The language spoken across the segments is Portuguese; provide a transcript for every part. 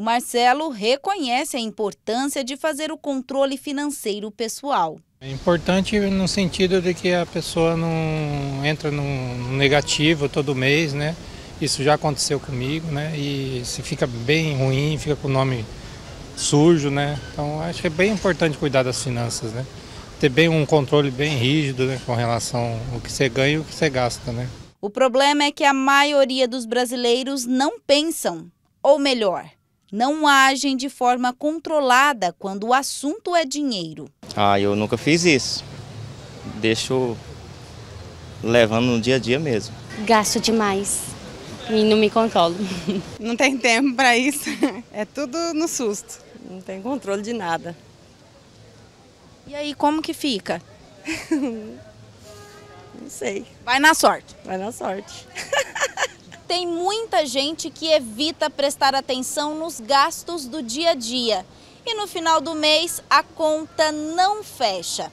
O Marcelo reconhece a importância de fazer o controle financeiro pessoal. É importante no sentido de que a pessoa não entra no negativo todo mês, né? Isso já aconteceu comigo, né? E se fica bem ruim, fica com o nome sujo, né? Então acho que é bem importante cuidar das finanças, né? Ter bem um controle bem rígido né? com relação ao que você ganha e o que você gasta, né? O problema é que a maioria dos brasileiros não pensam, ou melhor, não agem de forma controlada quando o assunto é dinheiro. Ah, eu nunca fiz isso. Deixo levando no dia a dia mesmo. Gasto demais e não me controlo. Não tem tempo para isso. É tudo no susto. Não tem controle de nada. E aí, como que fica? Não sei. Vai na sorte. Vai na sorte. tem muita gente que evita prestar atenção nos gastos do dia a dia. E no final do mês, a conta não fecha.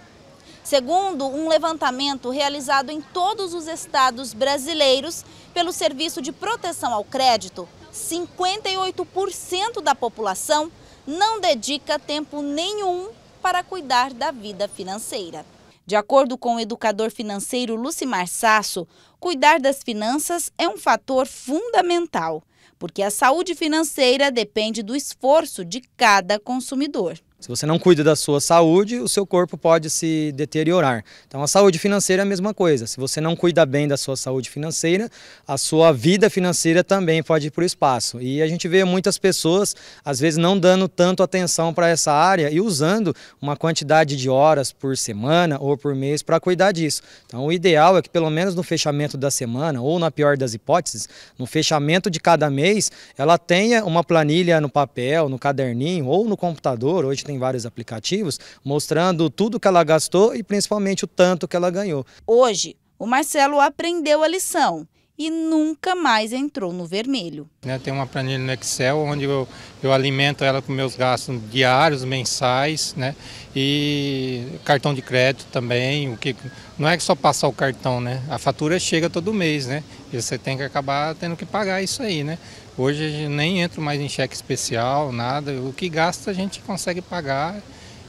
Segundo um levantamento realizado em todos os estados brasileiros pelo Serviço de Proteção ao Crédito, 58% da população não dedica tempo nenhum para cuidar da vida financeira. De acordo com o educador financeiro Lucimar Sasso, cuidar das finanças é um fator fundamental, porque a saúde financeira depende do esforço de cada consumidor. Se você não cuida da sua saúde, o seu corpo pode se deteriorar. Então, a saúde financeira é a mesma coisa. Se você não cuida bem da sua saúde financeira, a sua vida financeira também pode ir para o espaço. E a gente vê muitas pessoas, às vezes, não dando tanto atenção para essa área e usando uma quantidade de horas por semana ou por mês para cuidar disso. Então, o ideal é que, pelo menos no fechamento da semana, ou na pior das hipóteses, no fechamento de cada mês, ela tenha uma planilha no papel, no caderninho ou no computador. Hoje tem vários aplicativos, mostrando tudo que ela gastou e principalmente o tanto que ela ganhou. Hoje, o Marcelo aprendeu a lição e nunca mais entrou no vermelho. Né, tem uma planilha no Excel onde eu, eu alimento ela com meus gastos diários, mensais, né? E cartão de crédito também. O que não é só passar o cartão, né? A fatura chega todo mês, né? E você tem que acabar tendo que pagar isso aí, né? Hoje a gente nem entro mais em cheque especial, nada. O que gasta a gente consegue pagar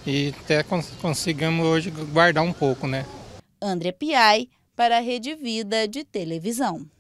e até consigamos hoje guardar um pouco, né? André Piai para a Rede Vida de Televisão.